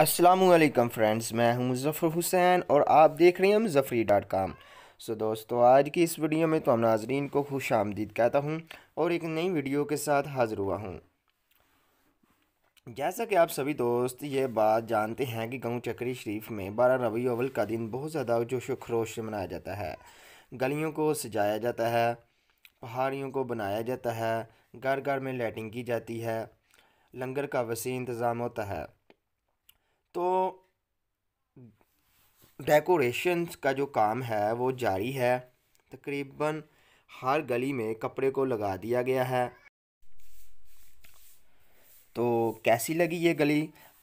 Aslam friends मैं हूं मुज़फ़र हुसैन और आप देख रहे हैं मुजफ़री डॉट काम सो दोस्तों आज की इस वीडियो में तो हम नाजरीन को खुश आमदीद कहता हूं और एक नई वीडियो के साथ हाज़िर हुआ हूं जैसा कि आप सभी दोस्त ये बात जानते हैं कि गांव चक्री शरीफ में बारह रबी अवल का दिन बहुत ज़्यादा जोश खरोश से मनाया जाता है गलियों को सजाया जाता है पहाड़ियों को बनाया जाता है घर घर में लाइटिंग की जाती है लंगर का वसी इंतज़ाम होता है तो डेकोरेशंस का जो काम है वो जारी है तकरीबन हर गली में कपड़े को लगा दिया गया है तो कैसी लगी ये गली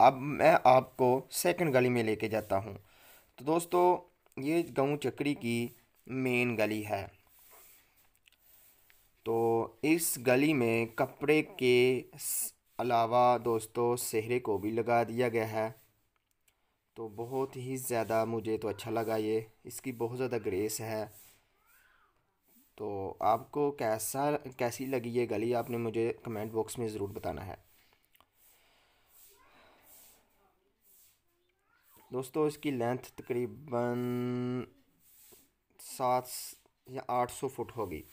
अब मैं आपको सेकंड गली में लेके जाता हूँ तो दोस्तों ये गाँव चक्री की मेन गली है तो इस गली में कपड़े के अलावा दोस्तों सेहरे को भी लगा दिया गया है तो बहुत ही ज़्यादा मुझे तो अच्छा लगा ये इसकी बहुत ज़्यादा ग्रेस है तो आपको कैसा कैसी लगी ये गली आपने मुझे कमेंट बॉक्स में ज़रूर बताना है दोस्तों इसकी लेंथ तकरीबन सात या आठ सौ फुट होगी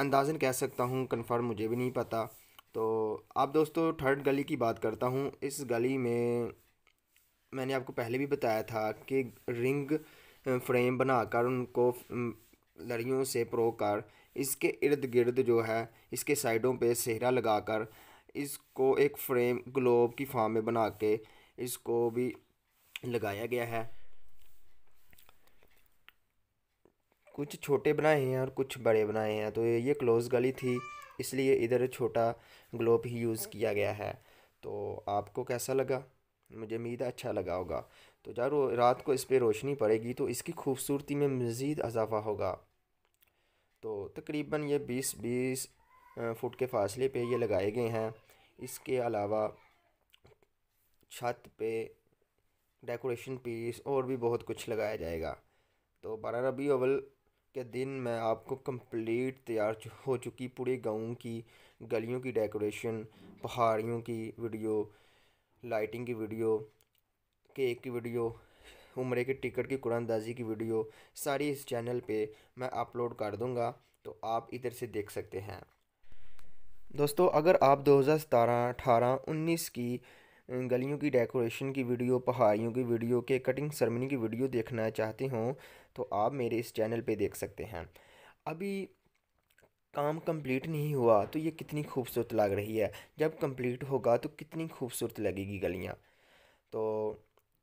अंदाजन कह सकता हूँ कंफर्म मुझे भी नहीं पता तो अब दोस्तों थर्ड गली की बात करता हूँ इस गली में मैंने आपको पहले भी बताया था कि रिंग फ्रेम बनाकर उनको लड़ियों से प्रो कर इसके इर्द गिर्द जो है इसके साइडों पे सेहरा लगाकर इसको एक फ्रेम ग्लोब की फॉर्म में बना के इसको भी लगाया गया है कुछ छोटे बनाए हैं और कुछ बड़े बनाए हैं तो ये क्लोज गली थी इसलिए इधर छोटा ग्लोब ही यूज़ किया गया है तो आपको कैसा लगा मुझे उम्मीद है अच्छा लगा होगा तो जब रात को इस पर रोशनी पड़ेगी तो इसकी खूबसूरती में मज़ीद अजाफा होगा तो तकरीबन ये बीस बीस फुट के फासले पे ये लगाए गए हैं इसके अलावा छत पे डेकोरेशन पीस और भी बहुत कुछ लगाया जाएगा तो बारह रबी अवल के दिन मैं आपको कंप्लीट तैयार हो चुकी पूरे गाँव की गलियों की डेकोरेशन पहाड़ियों की वीडियो लाइटिंग की वीडियो केक की वीडियो उम्र के टिकट की कुरानंदाजी की वीडियो सारी इस चैनल पे मैं अपलोड कर दूंगा तो आप इधर से देख सकते हैं दोस्तों अगर आप 2017, 18, 19 की गलियों की डेकोरेशन की वीडियो पहाड़ियों की वीडियो के कटिंग सरमनी की वीडियो देखना चाहते हों तो आप मेरे इस चैनल पे देख सकते हैं अभी काम कंप्लीट नहीं हुआ तो ये कितनी खूबसूरत लग रही है जब कंप्लीट होगा तो कितनी खूबसूरत लगेगी गलियाँ तो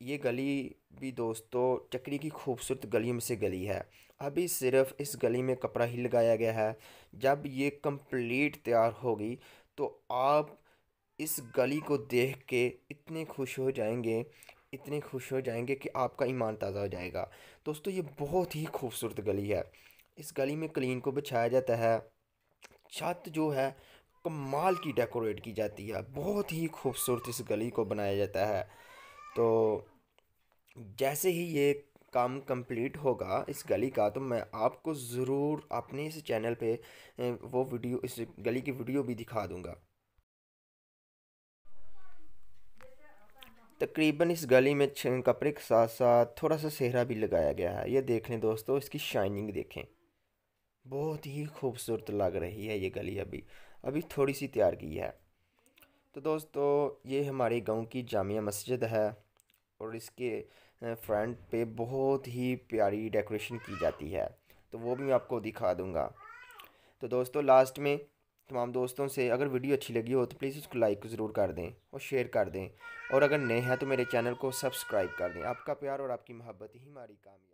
ये गली भी दोस्तों चक्री की खूबसूरत गलियों में से गली है अभी सिर्फ इस गली में कपड़ा ही लगाया गया है जब ये कंप्लीट तैयार होगी तो आप इस गली को देख के इतने खुश हो जाएंगे इतने खुश हो जाएंगे कि आपका ईमान ताज़ा हो जाएगा दोस्तों ये बहुत ही खूबसूरत गली है इस गली में क्लीन को बिछाया जाता है छत जो है कमाल की डेकोरेट की जाती है बहुत ही खूबसूरत इस गली को बनाया जाता है तो जैसे ही ये काम कंप्लीट होगा इस गली का तो मैं आपको ज़रूर अपने इस चैनल पे वो वीडियो इस गली की वीडियो भी दिखा दूँगा तकरीबन इस गली में कपड़े के साथ साथ थोड़ा सा सेहरा भी लगाया गया है ये देख लें दोस्तों इसकी शाइनिंग देखें बहुत ही खूबसूरत लग रही है ये गली अभी अभी थोड़ी सी तैयार की है तो दोस्तों ये हमारे गांव की जामिया मस्जिद है और इसके फ्रंट पे बहुत ही प्यारी डेकोरेशन की जाती है तो वो भी मैं आपको दिखा दूँगा तो दोस्तों लास्ट में तमाम दोस्तों से अगर वीडियो अच्छी लगी हो तो प्लीज़ उसको लाइक ज़रूर कर दें और शेयर कर दें और अगर नए हैं तो मेरे चैनल को सब्सक्राइब कर दें आपका प्यार और आपकी मोहब्बत ही हमारी कामयाबी